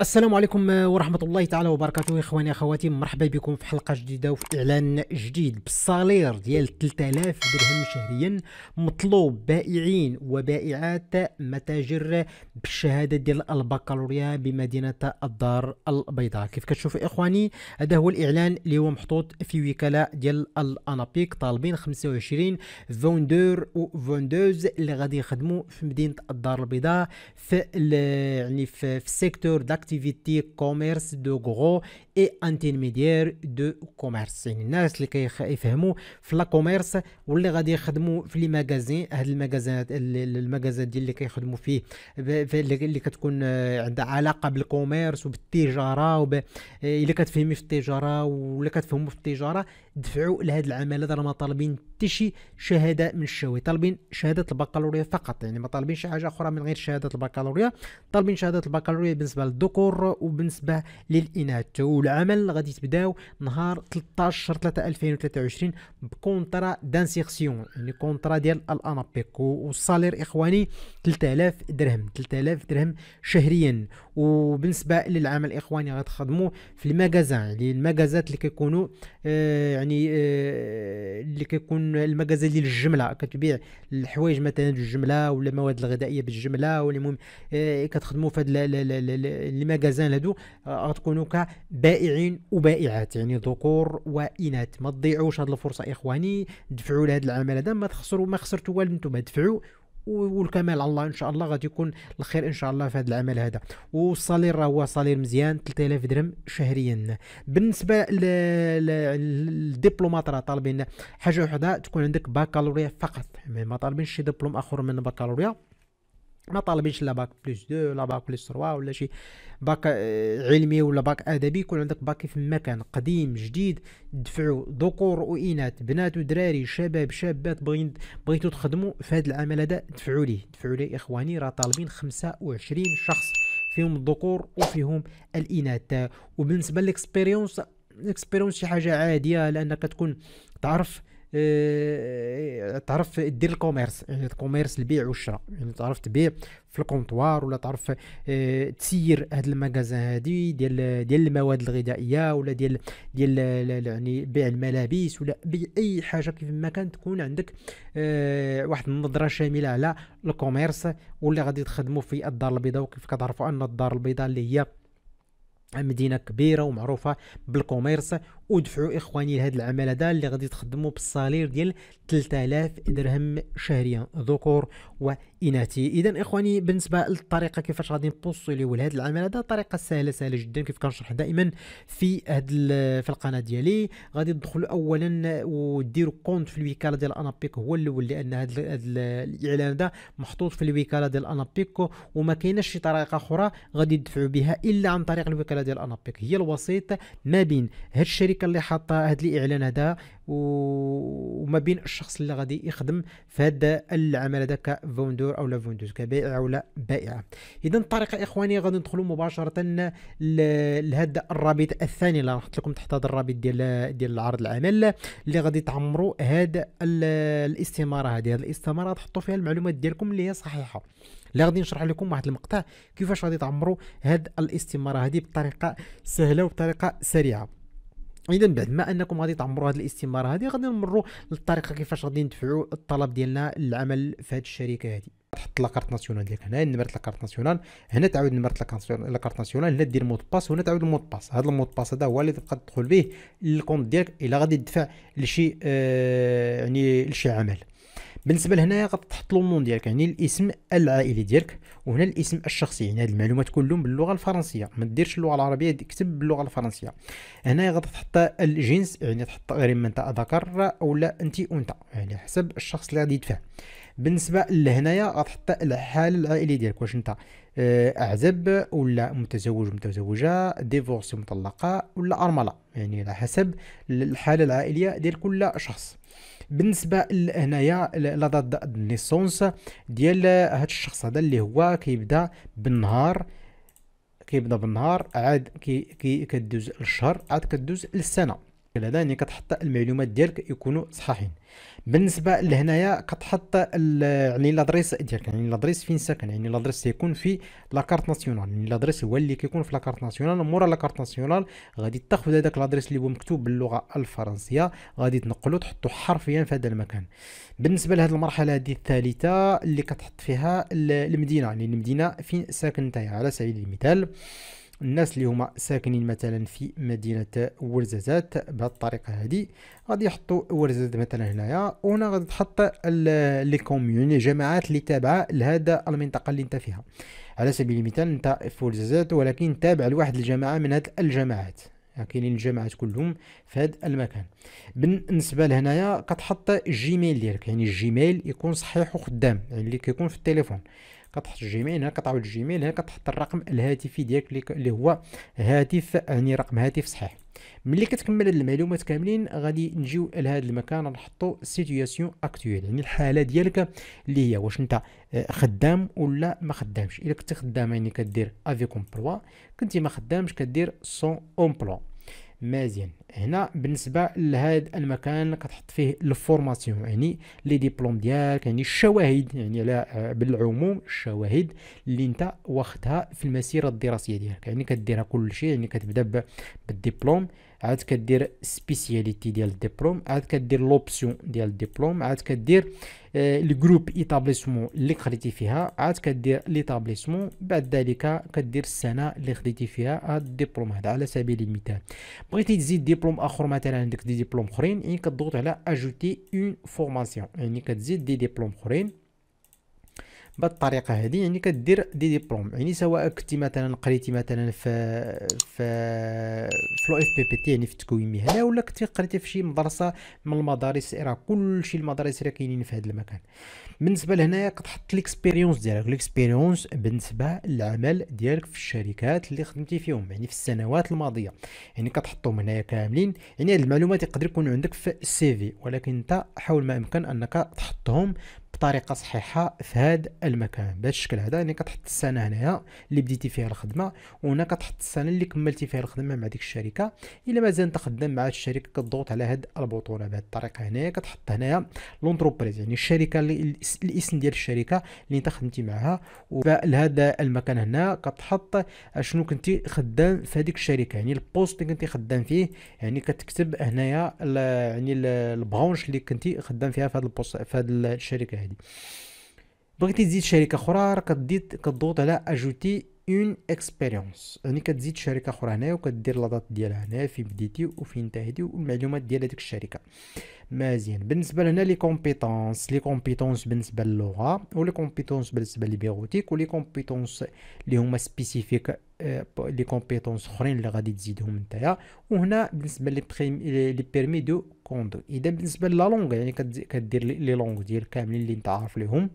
السلام عليكم ورحمة الله تعالى وبركاته إخواني أخواتي مرحبا بكم في حلقة جديدة وفي إعلان جديد بالصالير ديال 3000 درهم شهريا مطلوب بائعين وبائعات متاجر بالشهادة ديال البكالوريا بمدينة الدار البيضاء كيف كتشوفوا إخواني هذا هو الإعلان اللي هو محطوط في وكالة ديال الأنابيك طالبين 25 فوندور وفوندوز اللي غادي يخدموا في مدينة الدار البيضاء في يعني في, في السيكتور داك activités commerce de gros اي انتيرميديير دو كوميرس يعني الناس اللي كيفهموا في لا كوميرس واللي غادي يخدموا في لي ماغازين هاد الماغازات الماغازات ديال اللي كيخدموا فيه اللي كتكون آه، عندها علاقه بالكوميرس وبالتجاره وب... آه، الا كتفهمي في التجاره ولا كتفهموا في التجاره دفعوا لهاد العمل راه ما طالبين حتى شي شهاده من الشوي طالبين شهاده البكالوريا فقط يعني ما طالبين شي حاجه اخرى من غير شهاده البكالوريا طالبين شهاده البكالوريا بالنسبه للذكور وبالنسبه للاناث والعمل غادي تبداو نهار 13 شهر 3 2023 بكونترا دانسيرسيون يعني كونترا ديال الانابيك والصالير اخواني 3000 درهم 3000 درهم شهريا وبالنسبه للعمل اخواني غتخدموا في المغازان يعني المغازات اللي كيكونوا آه يعني آه اللي كيكون المغازه ديال الجمله كتبيع الحوايج مثلا بالجمله ولا المواد الغذائيه بالجمله ولا المهم آه كتخدموا في هاد المغازان هادو آه، غتكونوا كبائع بائعين وبائعات يعني ذكور واناث ما تضيعوش هذه الفرصه اخواني دفعوا لهذا العمل هذا ما تخسروا ما خسرتوا والو نتوما دفعوا والكمال على الله ان شاء الله غادي يكون الخير ان شاء الله في هذا العمل هذا والصالير راه هو صالير مزيان 3000 درهم شهريا بالنسبه للدبلومات راه طالبين حاجه وحده تكون عندك بكالوريا فقط ما طالبينش شي دبلوم اخر من البكالوريا ما طالبينش لا باك بلس 2 لا باك بلس 3 ولا شي باك آه، علمي ولا باك ادبي يكون عندك باك في مكان قديم جديد دفعوا ذكور واناث بنات ودراري شباب شابات بغيت بغيتو تخدموا في هذا العمل هذا دفعوا ليه دفعوا ليه اخواني راه طالبين 25 شخص فيهم الذكور وفيهم الاناث وبالنسبه للاكسبيريونس الاكسبيريونس شي حاجه عاديه لانك تكون تعرف اه تعرف دير الكوميرس يعني الكوميرس البيع والشراء يعني تعرف تبيع في الكونطوار ولا تعرف اه تسير هاد المكازان هادي ديال ديال المواد الغذائيه ولا ديال ديال يعني بيع الملابس ولا بيع اي حاجه كيف ما كان تكون عندك اه واحد النظره شامله على الكوميرس واللي غادي تخدموا في الدار البيضاء وكيف كتعرفوا ان الدار البيضاء اللي هي مدينه كبيره ومعروفه بالكوميرس ودفعوا اخواني لهذا العمل هذا اللي غادي تخدموا بالصالير ديال 3000 درهم شهريا ذكور واناثي اذا اخواني بالنسبه للطريقه كيفاش غادي نبوصيليو لهذا العمل هذا طريقه سهله سهله جدا كيف كنشرح دائما في هاد في القناه ديالي غادي تدخلوا اولا وديروا كونت في الوكاله ديال انابيك هو الاول لان هاد, الاعلان هذا محطوط في الوكاله ديال انابيك وما كايناش شي طريقه اخرى غادي تدفعوا بها الا عن طريق الوكاله ديال انابيك هي الوسيط ما بين هاد الشركه الشركه اللي حاطه هذا الاعلان هذا وما بين الشخص اللي غادي يخدم في هذا العمل هذا كفوندور او لا فوندوز كبائع لا بائعه اذا الطريقه اخواني غادي ندخلوا مباشره لهذا الرابط الثاني اللي نحط لكم تحت هذا الرابط ديال ديال العرض العمل اللي غادي تعمروا هذا الاستماره هذه هذه الاستماره تحطوا فيها المعلومات ديالكم اللي هي صحيحه اللي غادي نشرح لكم واحد المقطع كيفاش غادي تعمروا هاد الاستماره هذه بطريقه سهله وبطريقه سريعه اذا بعد ما انكم غادي تعمروا هذه الاستماره هذه غادي نمروا للطريقه كيفاش غادي ندفعوا الطلب ديالنا للعمل في هذه الشركه هذه تحط لاكارت ناسيونال ديالك هنا نمرت لاكارت ناسيونال هنا تعاود نمرت لاكارت ناسيونال هنا دير مود باس وهنا تعاود المود باس هذا المود باس هذا هو اللي تبقى تدخل به للكونت ديالك الا غادي تدفع لشي آه يعني لشي عمل بالنسبه لهنايا غتحط له النون ديالك يعني الاسم العائلي ديالك وهنا الاسم الشخصي يعني هاد المعلومات كلهم باللغه الفرنسيه ما ديرش اللغه العربيه كتب باللغه الفرنسيه هنايا غتحط الجنس يعني تحط غير من انت ذكر ولا انت انثى يعني حسب الشخص اللي غادي يدفع بالنسبه لهنايا غتحط الحال العائلي ديالك واش انت آه، اعزب ولا متزوج متزوجه ديفورسي مطلقه ولا ارمله يعني على حسب الحاله العائليه ديال كل شخص بالنسبه هنايا لدى نيسونس ديال هاد الشخص هذا اللي هو كيبدا بالنهار كيبدا بالنهار عاد كي كي كدوز للشهر عاد كدوز للسنه هذا يعني كتحط المعلومات ديالك يكونوا صحاحين بالنسبه لهنايا كتحط يعني لادريس ديالك يعني لادريس فين ساكن يعني لادريس تيكون في لاكارت ناسيونال يعني لادريس هو اللي كيكون في لاكارت ناسيونال مورا لاكارت ناسيونال غادي تاخذ هذاك لادريس اللي هو مكتوب باللغه الفرنسيه غادي تنقلو تحطو حرفيا في هذا المكان بالنسبه لهذ المرحله هذه الثالثه اللي كتحط فيها المدينه يعني المدينه فين ساكن نتايا على سبيل المثال الناس اللي هما ساكنين مثلا في مدينه ورزازات بهذه الطريقه هذه غادي يحطوا ورزازات مثلا هنايا وهنا غادي تحط لي كوميون الجماعات اللي تابعه لهذا المنطقه اللي انت فيها على سبيل المثال انت في ورزازات ولكن تابع لواحد الجماعه من هذه الجماعات يعني كاينين الجماعات كلهم في هذا المكان بالنسبه لهنايا كتحط الجيميل ديالك يعني الجيميل يكون صحيح وخدام يعني اللي كيكون في التليفون كتحط الجيميل هنا كتعاود الجيميل هنا كتحط الرقم الهاتفي ديالك اللي هو هاتف يعني رقم هاتف صحيح ملي كتكمل هاد المعلومات كاملين غادي نجيو لهذا المكان نحطو سيتوياسيون اكتويل يعني الحاله ديالك اللي هي واش انت آه، خدام ولا ما خدامش الا كنت خدام يعني كدير افي كومبلوا كنتي ما خدامش كدير سون امبلوا مزيان هنا بالنسبه لهذا المكان كتحط فيه الفورماسيون يعني لي ديبلوم ديالك يعني الشواهد يعني على آه، بالعموم الشواهد اللي انت واخدها في المسيره الدراسيه ديالك يعني كديرها كل شيء يعني كتبدا بالديبلوم عاد كدير سبيسياليتي ديال الدبلوم عاد كدير لوبسيون ديال الدبلوم عاد كدير الجروب آه، ايتابليسمون اللي خديتي فيها عاد كدير ليتابليسمون بعد ذلك كدير السنه اللي خديتي فيها هاد الدبلوم هذا على سبيل المثال بغيتي تزيد دبلوم اخر مثلا عندك دي دبلوم اخرين يعني كتضغط على اجوتي اون فورماسيون يعني كتزيد دي دبلوم اخرين بهذه الطريقه هذه يعني كدير دي ديبلوم يعني سواء كنتي مثلا قريتي مثلا في في فلو اف بي بي تي يعني في التكوين هذا ولا كنتي قريتي في شي مدرسه من المدارس راه كلشي المدارس راه كاينين في هذا المكان بالنسبه لهنايا كتحط ليكسبيريونس ديالك ليكسبيريونس بالنسبه للعمل ديالك في الشركات اللي خدمتي فيهم يعني في السنوات الماضيه يعني كتحطهم هنايا كاملين يعني هاد المعلومات يقدر يكون عندك في السي في ولكن انت حاول ما امكن انك تحطهم بطريقه صحيحه في هذا المكان بهذا الشكل هذا يعني كتحط السنه هنايا اللي بديتي فيها الخدمه وهنا كتحط السنه اللي كملتي فيها الخدمه مع ديك الشركه الا مازال انت خدام مع الشركه كتضغط على هاد البطوله بهذه الطريقه هنايا كتحط هنايا لونتربريز يعني الشركه اللي الاسم ديال الشركه اللي انت خدمتي معها وبهذا المكان هنا كتحط شنو كنتي خدام في هذيك الشركه يعني البوست اللي كنتي خدام فيه يعني كتكتب هنايا يعني البرانش اللي كنتي خدام فيها في هذا البوست في هذه الشركه هذه بغيتي تزيد شركه اخرى راك ديت كتضغط على اجوتي اون اكسبيريونس يعني كتزيد شركه اخرى هنايا وكدير لا ديالها هنا فين بديتي وفي انتهيتي والمعلومات ديال هذيك الشركه مزيان بالنسبه لهنا لي كومبيتونس لي كومبيتونس بالنسبه للغه ولي كومبيتونس بالنسبه للبيروتيك ولي كومبيتونس اللي هما سبيسيفيك لي كومبيتونس اخرين اللي غادي تزيدهم نتايا وهنا بالنسبه لي بريم لي بيرمي دو كوندو اذا بالنسبه لا لونغ يعني كدير لي لونغ ديال كاملين اللي انت عارف ليهم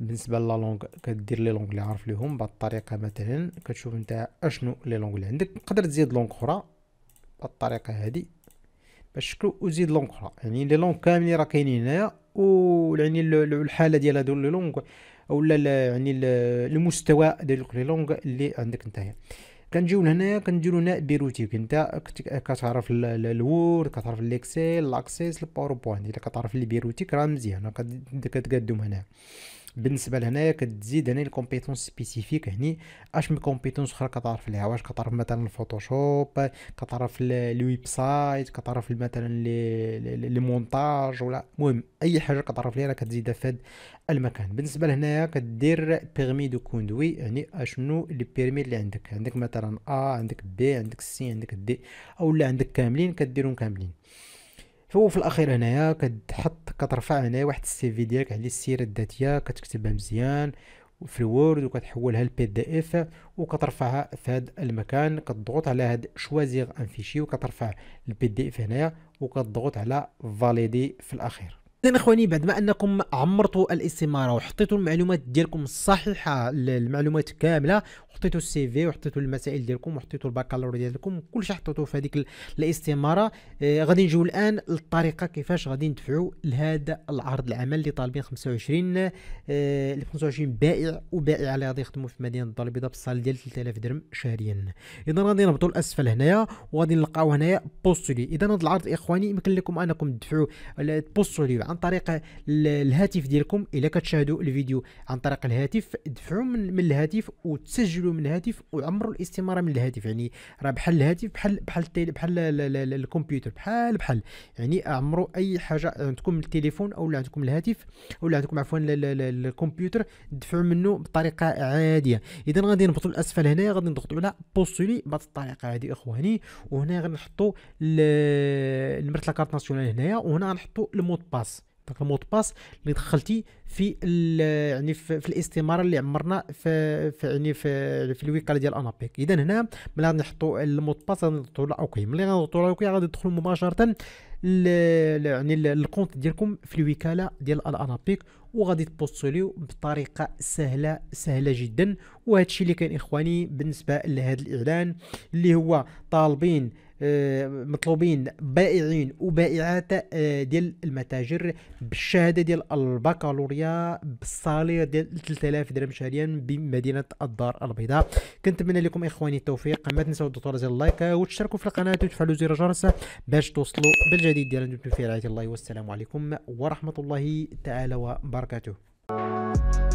بالنسبه لا لونغ كدير لي لونغ اللي عارف ليهم بهاد الطريقه مثلا كتشوف نتايا اشنو لي لونغ اللي عندك تقدر تزيد لونغ اخرى بهاد الطريقه هادي باش شكلو وزيد لونغ اخرى يعني لي لونغ كاملين راه كاينين هنايا و يعني الحاله ديال هادو لي لونغ لا يعني المستوى ديال لي لونغ اللي عندك نتايا كنجيو لهنايا كنديرو هنا بيروتيك يعني انت كتعرف الوورد كتعرف الاكسل لاكسيس الباوربوينت الا كتعرف لي بيروتيك راه مزيان كتقدم هنا بالنسبه لهنايا كتزيد هنا الكومبيتونس سبيسيفيك هني اش من كومبيتونس اخرى كتعرف ليها واش كتعرف مثلا الفوتوشوب كتعرف الويب سايت كتعرف مثلا لي مونتاج ولا المهم اي حاجه كتعرف ليها كتزيدها في هذا المكان بالنسبه لهنايا كدير بيرمي دو كوندوي يعني اشنو لي بيرمي اللي عندك عندك مثلا ا عندك بي عندك سي عندك دي او اولا عندك كاملين كديرهم كاملين هو في الاخير هنايا كتحط كترفع هنايا واحد السي في ديالك على السيره الذاتيه كتكتبها مزيان في الوورد وكتحولها لبي دي اف وكترفعها في هذا المكان كتضغط على هذا شوازيغ ان فيشي وكترفع البي دي اف هنايا وكتضغط على فاليدي في الاخير اذا اخواني بعد ما انكم عمرتوا الاستماره وحطيتوا المعلومات ديالكم الصحيحه المعلومات كامله حطيتوا السي في وحطيتوا المسائل ديالكم وحطيتوا البكالوريا ديالكم كلشي حطيتوه في هذيك الاستماره آه، غادي نجيو الان للطريقه كيفاش غادي ندفعوا لهذا العرض العمل اللي طالبين 25 ل 25 بائع وبائع اللي غادي يخدموا في مدينه الدار البيضاء بالصال ديال 3000 درهم شهريا اذا غادي نهبطوا لاسفل هنايا وغادي نلقاو هنايا بوستولي اذا هذا العرض اخواني يمكن لكم انكم تدفعوا بوستولي عن طريق الهاتف ديالكم الا كتشاهدوا الفيديو عن طريق الهاتف دفعوا من الهاتف وتسجلوا من الهاتف وعمروا الاستماره من الهاتف يعني راه بحال الهاتف بحال بحال التيل بحال الكمبيوتر بحال بحال يعني عمروا اي حاجه عندكم التليفون او عندكم الهاتف او عندكم عفوا الكمبيوتر دفعوا منه بطريقه عاديه اذا غادي نهبطوا الاسفل هنايا غادي نضغطوا على بوستولي بهذه الطريقه هذه اخواني وهنا غنحطوا نمره ناسيونال هنايا وهنا غنحطوا المود باس داك المود باس اللي دخلتي في يعني في, في الاستماره اللي عمرنا في, في يعني في, يعني في الوكاله ديال انابيك اذا هنا ملي غادي نحطوا المود باس غنضغطوا على اوكي ملي غنضغطوا على اوكي غادي تدخلوا مباشره يعني الكونت ديالكم في الوكاله ديال الانابيك وغادي تبوستوليو بطريقه سهله سهله جدا وهذا الشيء اللي كان اخواني بالنسبه لهذا الاعلان اللي هو طالبين مطلوبين بائعين وبائعات آه، ديال المتاجر بالشهاده ديال البكالوريا بالصالير ديال 3000 درهم شهريا بمدينه الدار البيضاء كنتمنى لكم اخواني التوفيق ما تنساو تضغطوا على زر اللايك وتشتركوا في القناه وتفعلوا زر الجرس باش توصلوا بالجديد ديالنا في رعايه الله والسلام عليكم ورحمه الله تعالى وبركاته